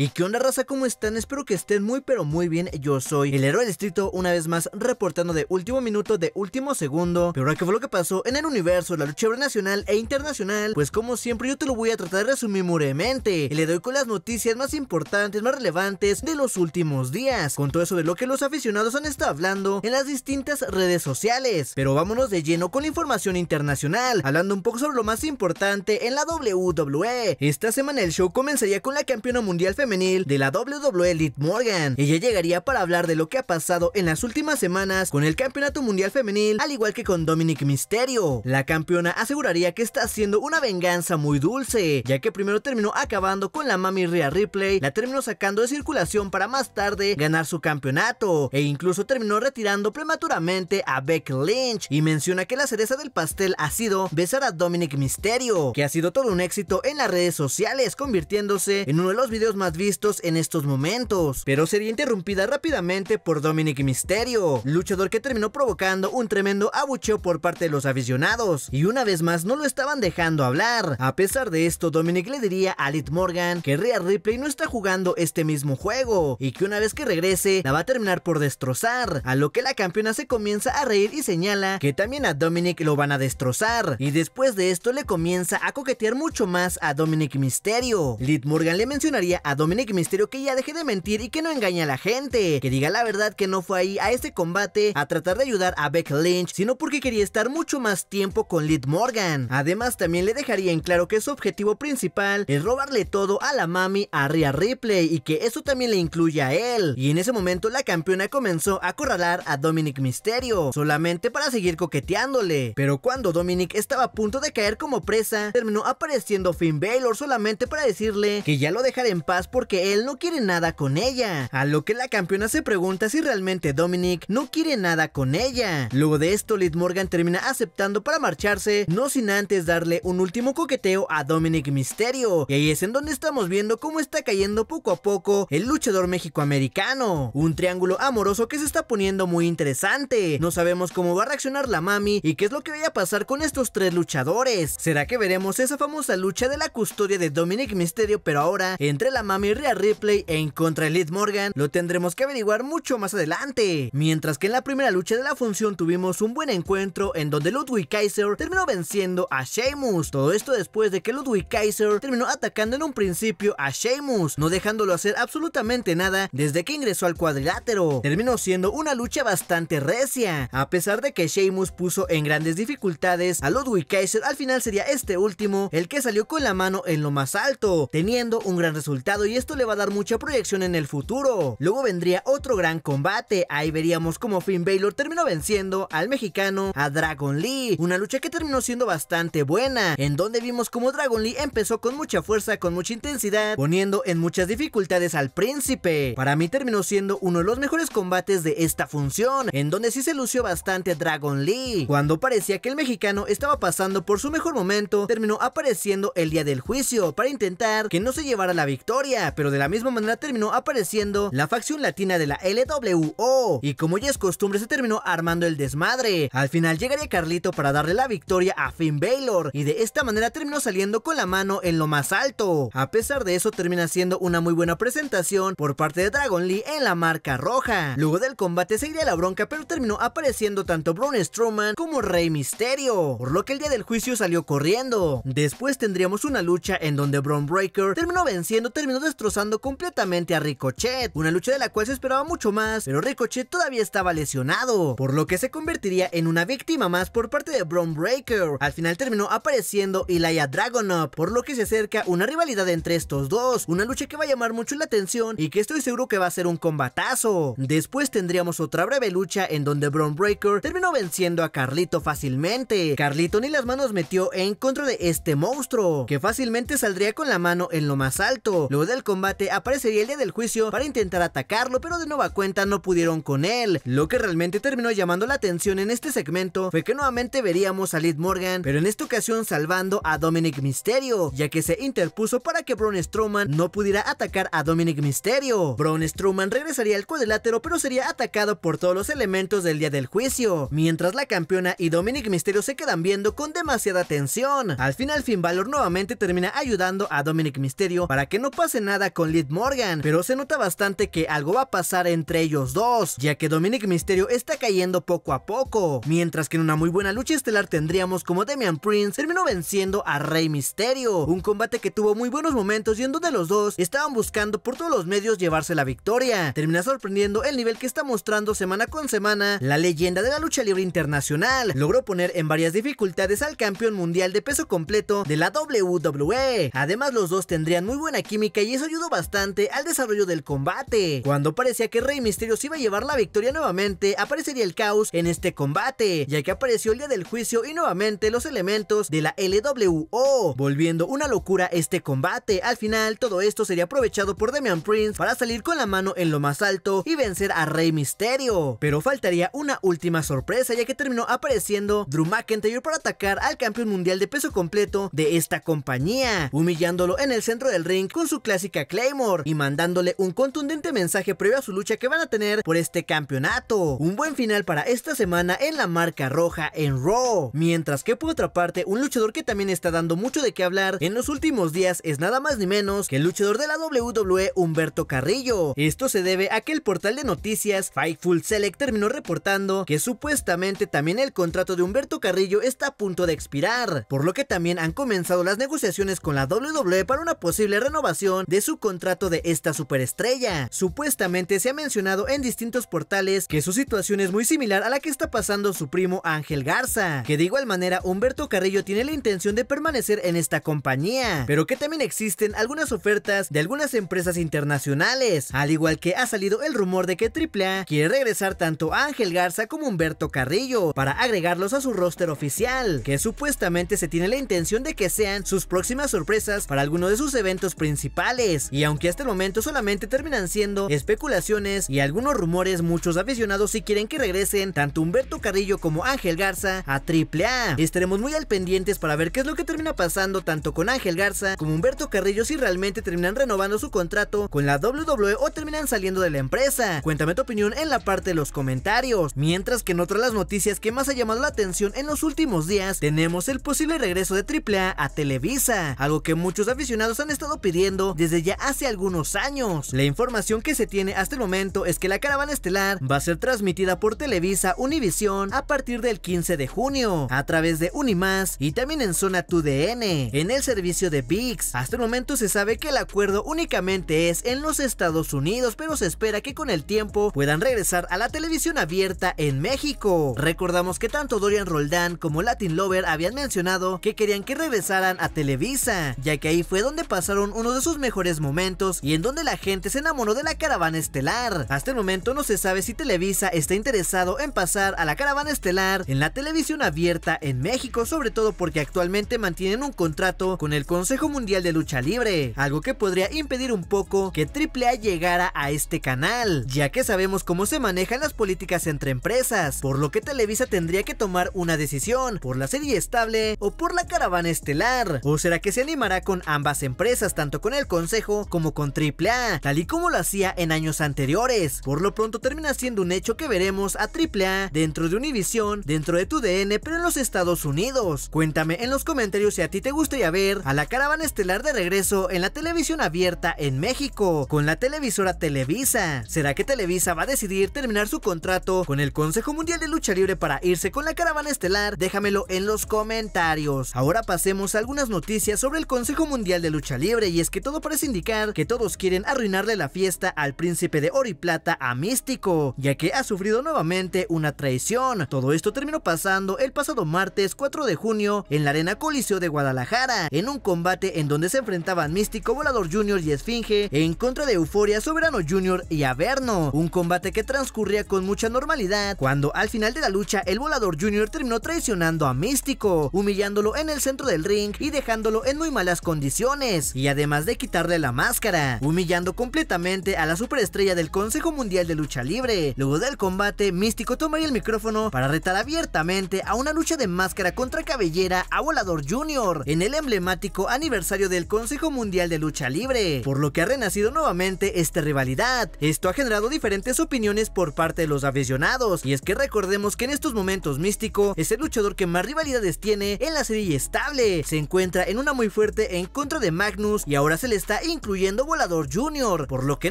¿Y qué onda raza? ¿Cómo están? Espero que estén muy pero muy bien, yo soy el héroe del distrito una vez más reportando de último minuto, de último segundo Pero ¿qué fue lo que pasó en el universo, la lucha nacional e internacional? Pues como siempre yo te lo voy a tratar de resumir muremente Y le doy con las noticias más importantes, más relevantes de los últimos días Con todo eso de lo que los aficionados han estado hablando en las distintas redes sociales Pero vámonos de lleno con la información internacional, hablando un poco sobre lo más importante en la WWE Esta semana el show comenzaría con la campeona mundial femenina femenil de la WWE Elite Morgan. Ella llegaría para hablar de lo que ha pasado en las últimas semanas con el Campeonato Mundial Femenil, al igual que con Dominic Mysterio. La campeona aseguraría que está haciendo una venganza muy dulce, ya que primero terminó acabando con la mami Rhea Ripley, la terminó sacando de circulación para más tarde ganar su campeonato, e incluso terminó retirando prematuramente a Beck Lynch, y menciona que la cereza del pastel ha sido besar a Dominic Mysterio, que ha sido todo un éxito en las redes sociales, convirtiéndose en uno de los videos más vistos en estos momentos, pero sería interrumpida rápidamente por Dominic Misterio, luchador que terminó provocando un tremendo abucheo por parte de los aficionados, y una vez más no lo estaban dejando hablar. A pesar de esto, Dominic le diría a Lit Morgan que Rhea Ripley no está jugando este mismo juego, y que una vez que regrese, la va a terminar por destrozar, a lo que la campeona se comienza a reír y señala que también a Dominic lo van a destrozar, y después de esto le comienza a coquetear mucho más a Dominic Misterio. Lit Morgan le mencionaría a Dominic Misterio que ya deje de mentir y que no engañe a la gente, que diga la verdad que no fue ahí a este combate a tratar de ayudar a Beck Lynch, sino porque quería estar mucho más tiempo con Lid Morgan. Además también le dejaría en claro que su objetivo principal es robarle todo a la mami a Ripley y que eso también le incluye a él. Y en ese momento la campeona comenzó a acorralar a Dominic Misterio, solamente para seguir coqueteándole. Pero cuando Dominic estaba a punto de caer como presa, terminó apareciendo Finn Baylor. solamente para decirle que ya lo dejara en paz porque él no quiere nada con ella. A lo que la campeona se pregunta si realmente Dominic no quiere nada con ella. Luego de esto, Liz Morgan termina aceptando para marcharse, no sin antes darle un último coqueteo a Dominic Misterio. Y ahí es en donde estamos viendo cómo está cayendo poco a poco el luchador mexicoamericano. Un triángulo amoroso que se está poniendo muy interesante. No sabemos cómo va a reaccionar la mami y qué es lo que vaya a pasar con estos tres luchadores. ¿Será que veremos esa famosa lucha de la custodia de Dominic Misterio, pero ahora entre la mami re replay Ripley en contra de Liz Morgan lo tendremos que averiguar mucho más adelante. Mientras que en la primera lucha de la función tuvimos un buen encuentro en donde Ludwig Kaiser terminó venciendo a Sheamus. Todo esto después de que Ludwig Kaiser terminó atacando en un principio a Sheamus, no dejándolo hacer absolutamente nada desde que ingresó al cuadrilátero. Terminó siendo una lucha bastante recia, a pesar de que Sheamus puso en grandes dificultades a Ludwig Kaiser, al final sería este último el que salió con la mano en lo más alto, teniendo un gran resultado y esto le va a dar mucha proyección en el futuro. Luego vendría otro gran combate, ahí veríamos cómo Finn Baylor terminó venciendo al mexicano, a Dragon Lee, una lucha que terminó siendo bastante buena, en donde vimos cómo Dragon Lee empezó con mucha fuerza, con mucha intensidad, poniendo en muchas dificultades al príncipe. Para mí terminó siendo uno de los mejores combates de esta función, en donde sí se lució bastante Dragon Lee. Cuando parecía que el mexicano estaba pasando por su mejor momento, terminó apareciendo el día del juicio para intentar que no se llevara la victoria pero de la misma manera terminó apareciendo la facción latina de la LWO, y como ya es costumbre se terminó armando el desmadre. Al final llegaría Carlito para darle la victoria a Finn Baylor, y de esta manera terminó saliendo con la mano en lo más alto. A pesar de eso termina siendo una muy buena presentación por parte de Dragon Lee en la marca roja. Luego del combate se la bronca, pero terminó apareciendo tanto Braun Strowman como Rey Misterio, por lo que el día del juicio salió corriendo. Después tendríamos una lucha en donde Braun Breaker terminó venciendo, terminó de destrozando completamente a Ricochet, una lucha de la cual se esperaba mucho más, pero Ricochet todavía estaba lesionado, por lo que se convertiría en una víctima más por parte de Bron Breaker. Al final terminó apareciendo Ilya Dragonov, por lo que se acerca una rivalidad entre estos dos, una lucha que va a llamar mucho la atención y que estoy seguro que va a ser un combatazo. Después tendríamos otra breve lucha en donde Bron Breaker terminó venciendo a Carlito fácilmente. Carlito ni las manos metió en contra de este monstruo, que fácilmente saldría con la mano en lo más alto. Luego de el combate aparecería el día del juicio para intentar atacarlo, pero de nueva cuenta no pudieron con él. Lo que realmente terminó llamando la atención en este segmento fue que nuevamente veríamos a Lid Morgan, pero en esta ocasión salvando a Dominic Misterio, ya que se interpuso para que Braun Strowman no pudiera atacar a Dominic Misterio. Braun Strowman regresaría al cuadrilátero, pero sería atacado por todos los elementos del día del juicio, mientras la campeona y Dominic Misterio se quedan viendo con demasiada tensión. Al final Finn Balor nuevamente termina ayudando a Dominic Misterio para que no pase nada con Lid Morgan, pero se nota bastante que algo va a pasar entre ellos dos, ya que Dominic Misterio está cayendo poco a poco, mientras que en una muy buena lucha estelar tendríamos como Damian Prince terminó venciendo a Rey Misterio, un combate que tuvo muy buenos momentos y en donde los dos estaban buscando por todos los medios llevarse la victoria. Termina sorprendiendo el nivel que está mostrando semana con semana la leyenda de la lucha libre internacional. Logró poner en varias dificultades al campeón mundial de peso completo de la WWE. Además los dos tendrían muy buena química y eso ayudó bastante al desarrollo del combate. Cuando parecía que Rey Misterio se iba a llevar la victoria nuevamente, aparecería el caos en este combate, ya que apareció el día del juicio y nuevamente los elementos de la LWO, volviendo una locura este combate. Al final, todo esto sería aprovechado por Damian Prince para salir con la mano en lo más alto y vencer a Rey Misterio. Pero faltaría una última sorpresa, ya que terminó apareciendo Drew McIntyre para atacar al campeón mundial de peso completo de esta compañía, humillándolo en el centro del ring con su clásico Claymore y mandándole un contundente mensaje previo a su lucha que van a tener por este campeonato. Un buen final para esta semana en la marca roja en Raw. Mientras que por otra parte, un luchador que también está dando mucho de qué hablar en los últimos días es nada más ni menos que el luchador de la WWE Humberto Carrillo. Esto se debe a que el portal de noticias Fightful Select terminó reportando que supuestamente también el contrato de Humberto Carrillo está a punto de expirar, por lo que también han comenzado las negociaciones con la WWE para una posible renovación de su contrato de esta superestrella. Supuestamente se ha mencionado en distintos portales que su situación es muy similar a la que está pasando su primo Ángel Garza, que de igual manera Humberto Carrillo tiene la intención de permanecer en esta compañía, pero que también existen algunas ofertas de algunas empresas internacionales, al igual que ha salido el rumor de que AAA quiere regresar tanto a Ángel Garza como Humberto Carrillo para agregarlos a su roster oficial, que supuestamente se tiene la intención de que sean sus próximas sorpresas para alguno de sus eventos principales y aunque hasta el momento solamente terminan siendo especulaciones y algunos rumores, muchos aficionados sí quieren que regresen tanto Humberto Carrillo como Ángel Garza a AAA. Estaremos muy al pendientes para ver qué es lo que termina pasando tanto con Ángel Garza como Humberto Carrillo si realmente terminan renovando su contrato con la WWE o terminan saliendo de la empresa. Cuéntame tu opinión en la parte de los comentarios. Mientras que en otras las noticias que más ha llamado la atención en los últimos días, tenemos el posible regreso de AAA a Televisa, algo que muchos aficionados han estado pidiendo desde desde ya hace algunos años. La información que se tiene hasta el momento es que la caravana estelar va a ser transmitida por Televisa Univisión a partir del 15 de junio, a través de Unimás y también en Zona 2DN, en el servicio de VIX. Hasta el momento se sabe que el acuerdo únicamente es en los Estados Unidos, pero se espera que con el tiempo puedan regresar a la televisión abierta en México. Recordamos que tanto Dorian Roldán como Latin Lover habían mencionado que querían que regresaran a Televisa, ya que ahí fue donde pasaron uno de sus mejores momentos y en donde la gente se enamoró de la caravana estelar. Hasta el momento no se sabe si Televisa está interesado en pasar a la caravana estelar en la televisión abierta en México, sobre todo porque actualmente mantienen un contrato con el Consejo Mundial de Lucha Libre, algo que podría impedir un poco que AAA llegara a este canal, ya que sabemos cómo se manejan las políticas entre empresas, por lo que Televisa tendría que tomar una decisión por la serie estable o por la caravana estelar, o será que se animará con ambas empresas, tanto con el Consejo como con AAA, tal y como lo hacía en años anteriores. Por lo pronto termina siendo un hecho que veremos a AAA dentro de Univision, dentro de tu DN, pero en los Estados Unidos. Cuéntame en los comentarios si a ti te gustaría ver a la caravana estelar de regreso en la televisión abierta en México, con la televisora Televisa. ¿Será que Televisa va a decidir terminar su contrato con el Consejo Mundial de Lucha Libre para irse con la caravana estelar? Déjamelo en los comentarios. Ahora pasemos a algunas noticias sobre el Consejo Mundial de Lucha Libre y es que todo parece indicar que todos quieren arruinarle la fiesta al príncipe de oro y plata a Místico, ya que ha sufrido nuevamente una traición. Todo esto terminó pasando el pasado martes 4 de junio en la Arena Coliseo de Guadalajara, en un combate en donde se enfrentaban Místico, Volador Jr. y Esfinge en contra de Euforia, Soberano Jr. y Averno. Un combate que transcurría con mucha normalidad, cuando al final de la lucha el Volador Jr. terminó traicionando a Místico, humillándolo en el centro del ring y dejándolo en muy malas condiciones, y además de quitar de la máscara, humillando completamente a la superestrella del Consejo Mundial de Lucha Libre. Luego del combate, Místico tomaría el micrófono para retar abiertamente a una lucha de máscara contra cabellera a Volador Jr. en el emblemático aniversario del Consejo Mundial de Lucha Libre, por lo que ha renacido nuevamente esta rivalidad. Esto ha generado diferentes opiniones por parte de los aficionados, y es que recordemos que en estos momentos Místico es el luchador que más rivalidades tiene en la serie estable. Se encuentra en una muy fuerte en contra de Magnus y ahora se le está incluyendo Volador Jr. por lo que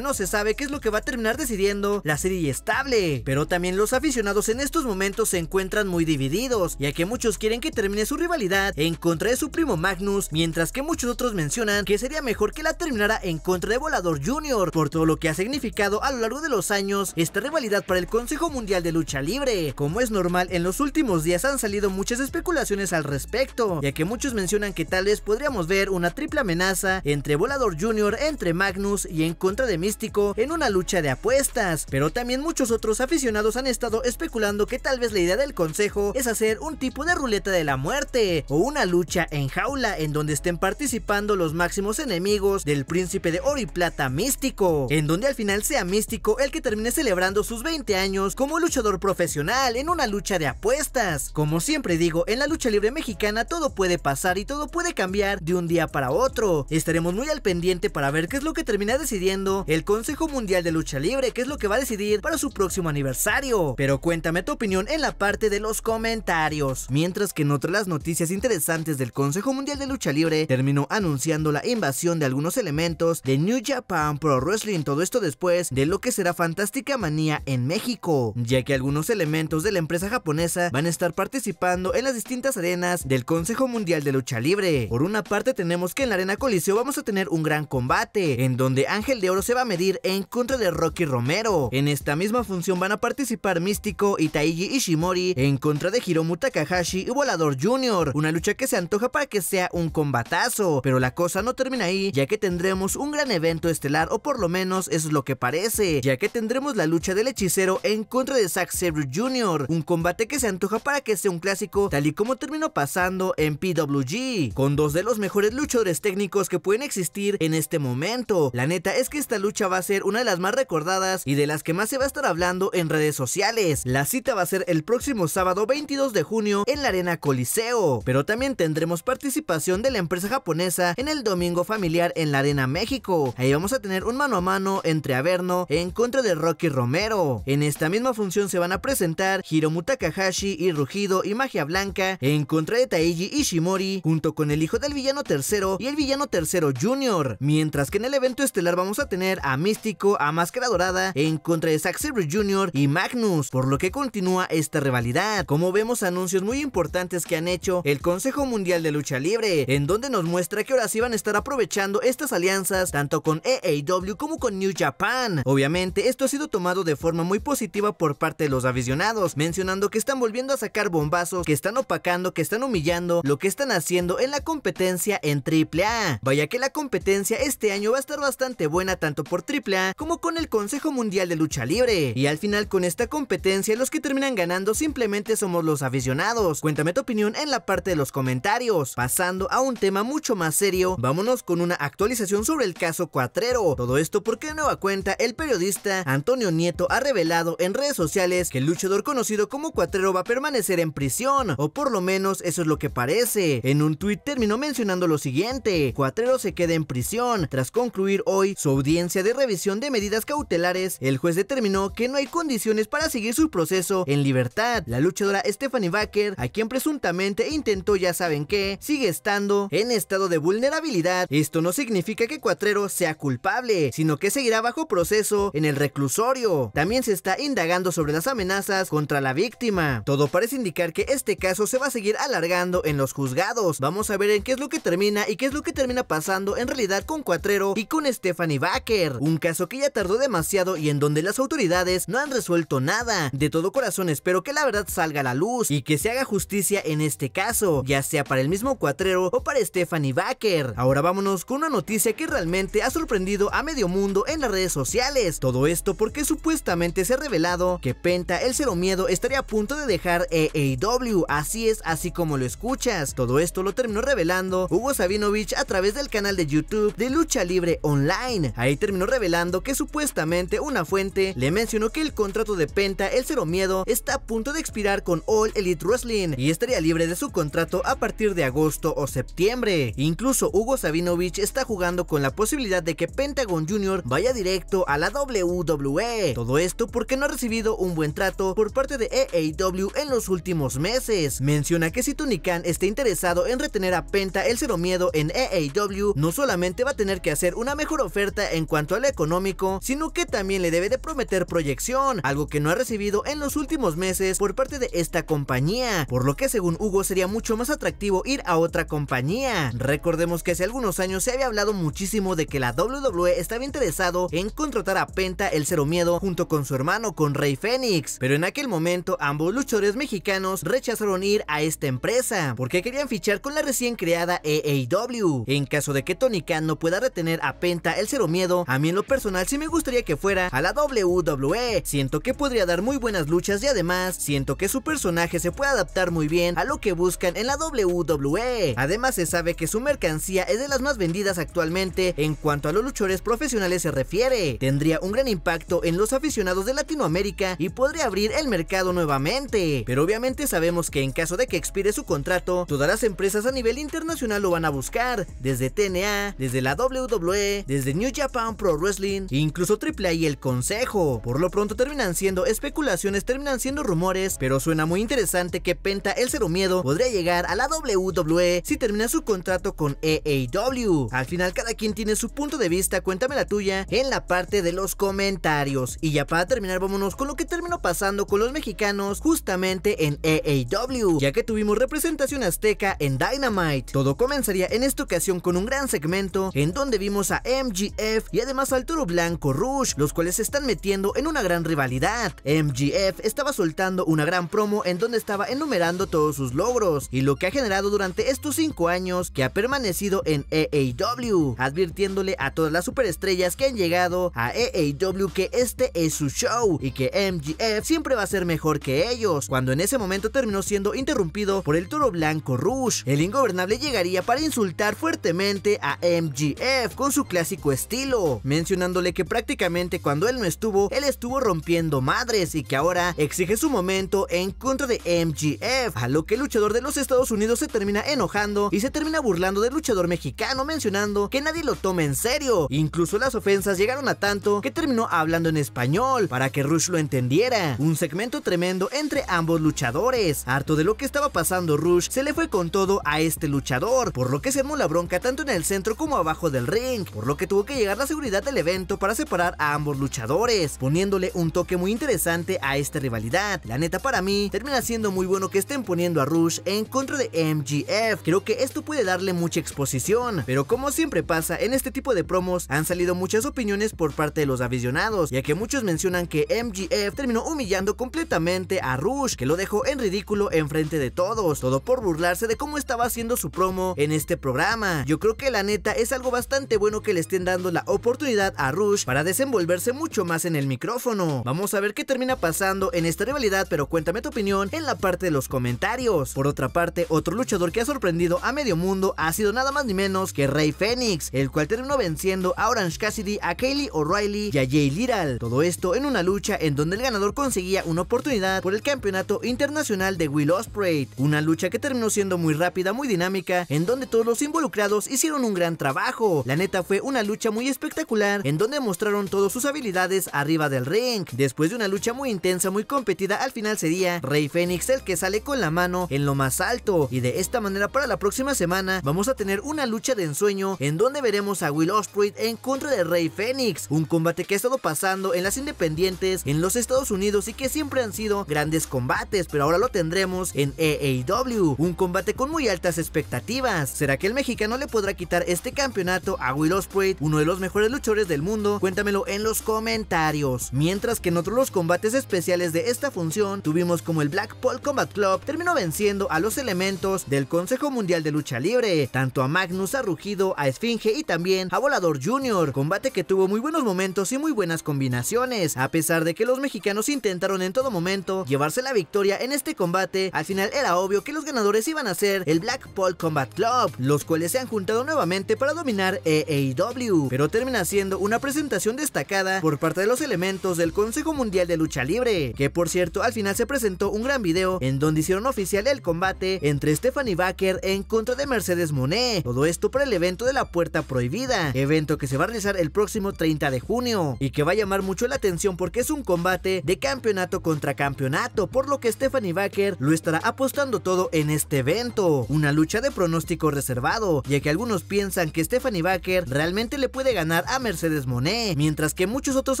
no se sabe qué es lo que va a terminar decidiendo la serie estable. Pero también los aficionados en estos momentos se encuentran muy divididos, ya que muchos quieren que termine su rivalidad en contra de su primo Magnus, mientras que muchos otros mencionan que sería mejor que la terminara en contra de Volador Jr. por todo lo que ha significado a lo largo de los años esta rivalidad para el Consejo Mundial de Lucha Libre. Como es normal, en los últimos días han salido muchas especulaciones al respecto, ya que muchos mencionan que tal vez podríamos ver una triple amenaza entre Volador Junior entre Magnus y en contra de Místico en una lucha de apuestas, pero también muchos otros aficionados han estado especulando que tal vez la idea del consejo es hacer un tipo de ruleta de la muerte o una lucha en jaula en donde estén participando los máximos enemigos del príncipe de oro y plata Místico, en donde al final sea Místico el que termine celebrando sus 20 años como luchador profesional en una lucha de apuestas. Como siempre digo, en la lucha libre mexicana todo puede pasar y todo puede cambiar de un día para otro. Estaremos muy al pendiente para ver qué es lo que termina decidiendo el Consejo Mundial de Lucha Libre, qué es lo que va a decidir para su próximo aniversario. Pero cuéntame tu opinión en la parte de los comentarios. Mientras que en otras las noticias interesantes del Consejo Mundial de Lucha Libre, terminó anunciando la invasión de algunos elementos de New Japan Pro Wrestling, todo esto después de lo que será Fantástica Manía en México, ya que algunos elementos de la empresa japonesa van a estar participando en las distintas arenas del Consejo Mundial de Lucha Libre. Por una parte tenemos que en la arena Coliseo vamos a tener un gran combate, en donde Ángel de Oro se va a medir en contra de Rocky Romero. En esta misma función van a participar Místico y Taiji Ishimori en contra de Hiromu Takahashi y Volador Jr. Una lucha que se antoja para que sea un combatazo, pero la cosa no termina ahí, ya que tendremos un gran evento estelar, o por lo menos es lo que parece, ya que tendremos la lucha del hechicero en contra de Zack Sabre Jr., un combate que se antoja para que sea un clásico, tal y como terminó pasando en PWG, con dos de los mejores luchadores técnicos que pueden existir en este momento. La neta es que esta lucha va a ser una de las más recordadas y de las que más se va a estar hablando en redes sociales. La cita va a ser el próximo sábado 22 de junio en la Arena Coliseo, pero también tendremos participación de la empresa japonesa en el Domingo Familiar en la Arena México. Ahí vamos a tener un mano a mano entre Averno en contra de Rocky Romero. En esta misma función se van a presentar Hiromu Takahashi y Rugido y Magia Blanca en contra de Taiji Ishimori junto con el hijo del villano tercero y el villano tercero Junior. Mientras que en el evento estelar vamos a tener a Místico, a Máscara Dorada en contra de Zack Sabre Jr. y Magnus, por lo que continúa esta rivalidad. Como vemos anuncios muy importantes que han hecho el Consejo Mundial de Lucha Libre, en donde nos muestra que ahora sí van a estar aprovechando estas alianzas tanto con EAW como con New Japan. Obviamente esto ha sido tomado de forma muy positiva por parte de los aficionados, mencionando que están volviendo a sacar bombazos, que están opacando, que están humillando lo que están haciendo en la competencia en AAA. Vaya que la competencia este año va a estar bastante buena tanto por AAA como con el Consejo Mundial de Lucha Libre. Y al final con esta competencia los que terminan ganando simplemente somos los aficionados. Cuéntame tu opinión en la parte de los comentarios. Pasando a un tema mucho más serio, vámonos con una actualización sobre el caso Cuatrero. Todo esto porque de nueva cuenta el periodista Antonio Nieto ha revelado en redes sociales que el luchador conocido como Cuatrero va a permanecer en prisión, o por lo menos eso es lo que parece. En un tuit terminó mencionando lo siguiente, Cuatrero se queda en prisión tras concluir hoy su audiencia de revisión de medidas cautelares, el juez determinó que no hay condiciones para seguir su proceso en libertad. La luchadora Stephanie Baker, a quien presuntamente intentó ya saben que sigue estando en estado de vulnerabilidad. Esto no significa que Cuatrero sea culpable, sino que seguirá bajo proceso en el reclusorio. También se está indagando sobre las amenazas contra la víctima. Todo parece indicar que este caso se va a seguir alargando en los juzgados. Vamos a ver en qué es lo que termina y qué es lo que termina pasando en realidad con Cuatrero y con Stephanie Baker. Un caso que ya tardó demasiado y en donde las autoridades no han resuelto nada. De todo corazón espero que la verdad salga a la luz y que se haga justicia en este caso, ya sea para el mismo Cuatrero o para Stephanie Baker. Ahora vámonos con una noticia que realmente ha sorprendido a medio mundo en las redes sociales. Todo esto porque supuestamente se ha revelado que Penta, el Cero Miedo, estaría a punto de dejar EAW. Así es, así como lo escuchas. Todo esto lo terminó revelando Hugo Sabinovich a través del canal de YouTube de lucha libre online. Ahí terminó revelando que supuestamente una fuente le mencionó que el contrato de Penta, el Cero Miedo, está a punto de expirar con All Elite Wrestling y estaría libre de su contrato a partir de agosto o septiembre. Incluso Hugo Sabinovich está jugando con la posibilidad de que Pentagon Jr. vaya directo a la WWE. Todo esto porque no ha recibido un buen trato por parte de EAW en los últimos meses. Menciona que si Tony está interesado en retener a Penta el Cero Miedo en EAW, no solamente va a tener que hacer una mejor oferta en cuanto al económico, sino que también le debe de prometer proyección, algo que no ha recibido en los últimos meses por parte de esta compañía, por lo que según Hugo sería mucho más atractivo ir a otra compañía. Recordemos que hace algunos años se había hablado muchísimo de que la WWE estaba interesado en contratar a Penta el Cero Miedo junto con su hermano con Rey Fénix, pero en aquel momento ambos luchadores mexicanos rechazaron ir a esta empresa porque querían fichar con la recién creada EAW. En caso de que Tony Khan no pueda retener a Penta el cero miedo, a mí en lo personal sí me gustaría que fuera a la WWE. Siento que podría dar muy buenas luchas y además siento que su personaje se puede adaptar muy bien a lo que buscan en la WWE. Además se sabe que su mercancía es de las más vendidas actualmente en cuanto a los luchadores profesionales se refiere. Tendría un gran impacto en los aficionados de Latinoamérica y podría abrir el mercado nuevamente. Pero obviamente sabemos que en caso de que expire su contrato, todas las empresas a nivel internacional lo van a buscar, desde TNA, desde la WWE, desde New Japan Pro Wrestling, e incluso AAA y el Consejo. Por lo pronto terminan siendo especulaciones, terminan siendo rumores, pero suena muy interesante que Penta el Cero Miedo podría llegar a la WWE si termina su contrato con EAW. Al final cada quien tiene su punto de vista, cuéntame la tuya en la parte de los comentarios. Y ya para terminar vámonos con lo que terminó pasando con los mexicanos justamente en EAW, ya que tuvimos representación azteca en Dynamite. Todo comenzaría en esta ocasión con un gran segmento en donde vimos a MGF y además al toro blanco Rush, los cuales se están metiendo en una gran rivalidad. MGF estaba soltando una gran promo en donde estaba enumerando todos sus logros y lo que ha generado durante estos 5 años que ha permanecido en EAW, advirtiéndole a todas las superestrellas que han llegado a EAW que este es su show y que MGF siempre va a ser mejor que ellos, cuando en ese momento terminó siendo interrumpido por el toro blanco Rush. El ingobernable llegaría para insultar fuertemente a MGF MGF con su clásico estilo, mencionándole que prácticamente cuando él no estuvo, él estuvo rompiendo madres y que ahora exige su momento en contra de MGF, a lo que el luchador de los Estados Unidos se termina enojando y se termina burlando del luchador mexicano mencionando que nadie lo tome en serio, incluso las ofensas llegaron a tanto que terminó hablando en español para que Rush lo entendiera, un segmento tremendo entre ambos luchadores, harto de lo que estaba pasando Rush se le fue con todo a este luchador, por lo que se armó la bronca tanto en el centro como abajo del ring, por lo que tuvo que llegar la seguridad del evento para separar a ambos luchadores, poniéndole un toque muy interesante a esta rivalidad. La neta para mí, termina siendo muy bueno que estén poniendo a Rush en contra de MGF, creo que esto puede darle mucha exposición, pero como siempre pasa en este tipo de promos han salido muchas opiniones por parte de los aficionados, ya que muchos mencionan que MGF terminó humillando completamente a Rush, que lo dejó en ridículo enfrente de todos, todo por burlarse de cómo estaba haciendo su promo en este programa. Yo creo que la neta es algo bastante bueno que le estén dando la oportunidad a Rush para desenvolverse mucho más en el micrófono. Vamos a ver qué termina pasando en esta rivalidad, pero cuéntame tu opinión en la parte de los comentarios. Por otra parte, otro luchador que ha sorprendido a medio mundo ha sido nada más ni menos que Rey Fénix, el cual terminó venciendo a Orange Cassidy, a Kaylee O'Reilly y a Jay Lyral. Todo esto en una lucha en donde el ganador conseguía una oportunidad por el campeonato internacional de Will Ospreay. Una lucha que terminó siendo muy rápida, muy dinámica, en donde todos los involucrados hicieron un gran trabajo la neta fue una lucha muy espectacular en donde mostraron todas sus habilidades arriba del ring. Después de una lucha muy intensa, muy competida, al final sería Rey Fénix el que sale con la mano en lo más alto. Y de esta manera para la próxima semana vamos a tener una lucha de ensueño en donde veremos a Will osprey en contra de Rey Fénix. Un combate que ha estado pasando en las independientes en los Estados Unidos y que siempre han sido grandes combates, pero ahora lo tendremos en EAW. Un combate con muy altas expectativas. ¿Será que el mexicano le podrá quitar este cambio? campeonato a Will Ospreay, uno de los mejores luchadores del mundo? Cuéntamelo en los comentarios. Mientras que en otros los combates especiales de esta función tuvimos como el Blackpool Combat Club terminó venciendo a los elementos del Consejo Mundial de Lucha Libre, tanto a Magnus, a Rugido, a Esfinge y también a Volador Jr., combate que tuvo muy buenos momentos y muy buenas combinaciones, a pesar de que los mexicanos intentaron en todo momento llevarse la victoria en este combate, al final era obvio que los ganadores iban a ser el Blackpool Combat Club, los cuales se han juntado nuevamente para dominar EAW, e pero termina siendo una presentación destacada por parte de los elementos del Consejo Mundial de Lucha Libre, que por cierto al final se presentó un gran video en donde hicieron oficial el combate entre Stephanie Baker en contra de Mercedes Monet, todo esto para el evento de la Puerta Prohibida, evento que se va a realizar el próximo 30 de junio y que va a llamar mucho la atención porque es un combate de campeonato contra campeonato, por lo que Stephanie Baker lo estará apostando todo en este evento, una lucha de pronóstico reservado, ya que algunos piensan que Stephanie Baker realmente le puede ganar a Mercedes Monet, mientras que muchos otros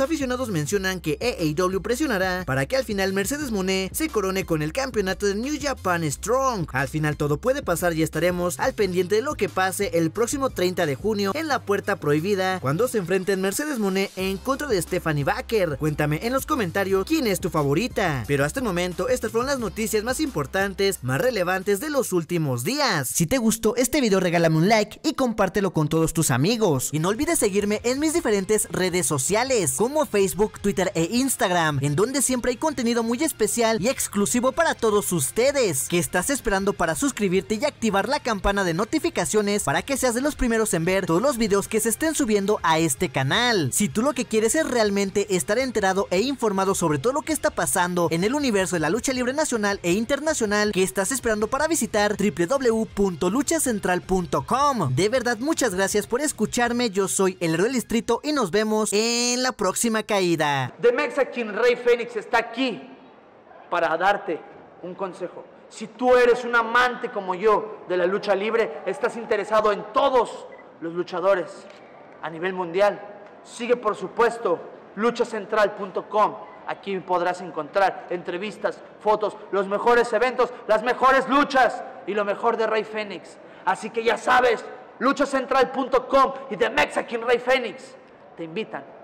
aficionados mencionan que EAW presionará para que al final Mercedes Monet se corone con el campeonato de New Japan Strong. Al final todo puede pasar y estaremos al pendiente de lo que pase el próximo 30 de junio en la puerta prohibida cuando se enfrenten Mercedes Monet en contra de Stephanie Baker. Cuéntame en los comentarios quién es tu favorita. Pero hasta el momento estas fueron las noticias más importantes, más relevantes de los últimos días. Si te gustó este video regálame un like y compártelo con todos tus amigos. Y no olvides seguirme en mis diferentes redes sociales, como Facebook, Twitter e Instagram, en donde siempre hay contenido muy especial y exclusivo para todos ustedes. que estás esperando para suscribirte y activar la campana de notificaciones para que seas de los primeros en ver todos los videos que se estén subiendo a este canal? Si tú lo que quieres es realmente estar enterado e informado sobre todo lo que está pasando en el universo de la lucha libre nacional e internacional, que estás esperando para visitar www.luchacentral.com? De verdad, muchas Muchas gracias por escucharme. Yo soy el héroe del distrito y nos vemos en la próxima caída. The Mexican Rey Fénix está aquí para darte un consejo. Si tú eres un amante como yo de la lucha libre, estás interesado en todos los luchadores a nivel mundial, sigue por supuesto luchacentral.com. Aquí podrás encontrar entrevistas, fotos, los mejores eventos, las mejores luchas y lo mejor de Rey Fénix. Así que ya sabes, luchacentral.com y de Mexican Ray Phoenix te invitan